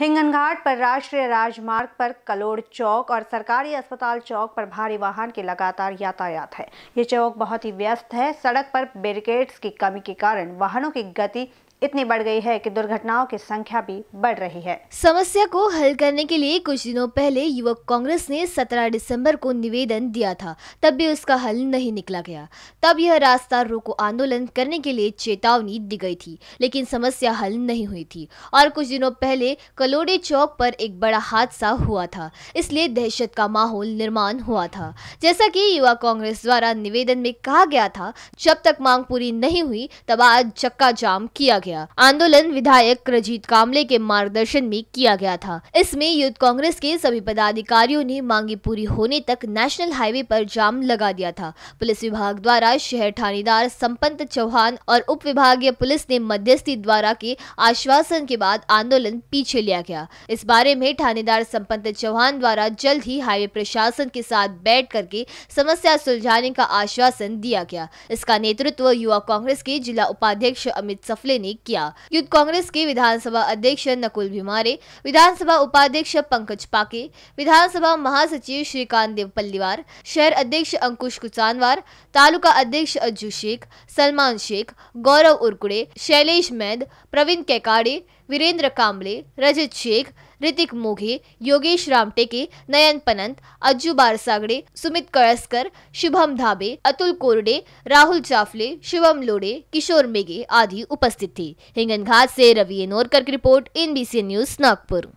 हिंगनघाट पर राष्ट्रीय राजमार्ग पर कलोड़ चौक और सरकारी अस्पताल चौक पर भारी वाहन की लगातार यातायात है ये चौक बहुत ही व्यस्त है सड़क पर बैरिकेड्स की कमी के कारण वाहनों की गति इतनी बढ़ गई है कि दुर्घटनाओं की संख्या भी बढ़ रही है समस्या को हल करने के लिए कुछ दिनों पहले युवक कांग्रेस ने 17 दिसंबर को निवेदन दिया था तब भी उसका हल नहीं निकला गया तब यह रास्ता रोको आंदोलन करने के लिए चेतावनी दी गई थी लेकिन समस्या हल नहीं हुई थी और कुछ दिनों पहले कलोडे चौक पर एक बड़ा हादसा हुआ था इसलिए दहशत का माहौल निर्माण हुआ था जैसा की युवा कांग्रेस द्वारा निवेदन में कहा गया था जब तक मांग पूरी नहीं हुई तब आज चक्का जाम किया गया गया आंदोलन विधायक रजीत कामले के मार्गदर्शन में किया गया था इसमें यूथ कांग्रेस के सभी पदाधिकारियों ने मांगे पूरी होने तक नेशनल हाईवे पर जाम लगा दिया था पुलिस विभाग द्वारा शहर थानेदार संपन्त चौहान और उप विभागीय पुलिस ने मध्यस्थी द्वारा के आश्वासन के बाद आंदोलन पीछे लिया गया इस बारे में थानेदार संपन्त चौहान द्वारा जल्द ही हाईवे प्रशासन के साथ बैठ करके समस्या सुलझाने का आश्वासन दिया गया इसका नेतृत्व युवा कांग्रेस के जिला उपाध्यक्ष अमित सफले ने किया यूथ कांग्रेस के विधानसभा अध्यक्ष नकुल भिमारे विधानसभा उपाध्यक्ष पंकज पाके विधानसभा महासचिव श्रीकांत देव पल्लीवार शहर अध्यक्ष अंकुश कुचानवार तालुका अध्यक्ष अज्जू शेख सलमान शेख गौरव उर्कुड़े शैलेश मैद प्रवीण कैकाड़े वीरेंद्र कांबले रजत शेख ऋतिक मोघे योगेश रामटेके नयन पनंत अज्जू बारसागड़े सुमित कळसकर शुभम धाबे अतुल कोरडे राहुल चाफले शिवम लोड़े किशोर मेघे आदि उपस्थित थे हिंगन घाट से रवि नोरकर की रिपोर्ट एनबीसी न्यूज नागपुर